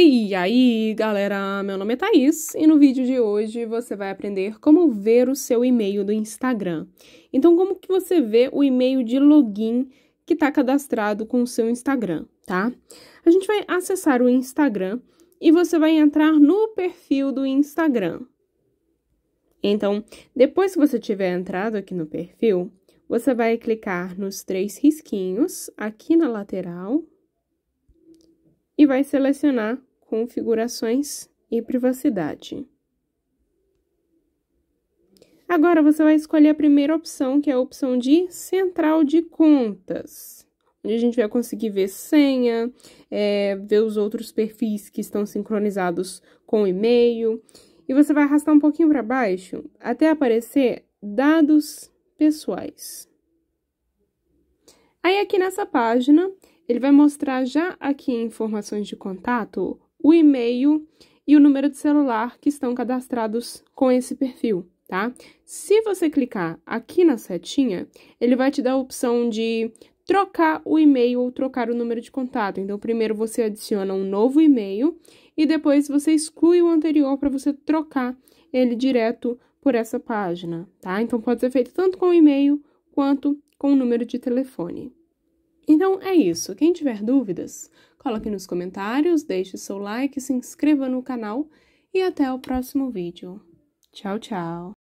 E aí, galera, meu nome é Thaís e no vídeo de hoje você vai aprender como ver o seu e-mail do Instagram. Então, como que você vê o e-mail de login que está cadastrado com o seu Instagram, tá? A gente vai acessar o Instagram e você vai entrar no perfil do Instagram. Então, depois que você tiver entrado aqui no perfil, você vai clicar nos três risquinhos aqui na lateral e vai selecionar configurações e privacidade. Agora você vai escolher a primeira opção, que é a opção de central de contas, onde a gente vai conseguir ver senha, é, ver os outros perfis que estão sincronizados com o e-mail. E você vai arrastar um pouquinho para baixo até aparecer dados pessoais. Aí aqui nessa página, ele vai mostrar já aqui informações de contato o e-mail e o número de celular que estão cadastrados com esse perfil, tá? Se você clicar aqui na setinha, ele vai te dar a opção de trocar o e-mail ou trocar o número de contato. Então, primeiro você adiciona um novo e-mail e depois você exclui o anterior para você trocar ele direto por essa página, tá? Então, pode ser feito tanto com o e-mail quanto com o número de telefone. Então, é isso. Quem tiver dúvidas, coloque nos comentários, deixe seu like, se inscreva no canal e até o próximo vídeo. Tchau, tchau!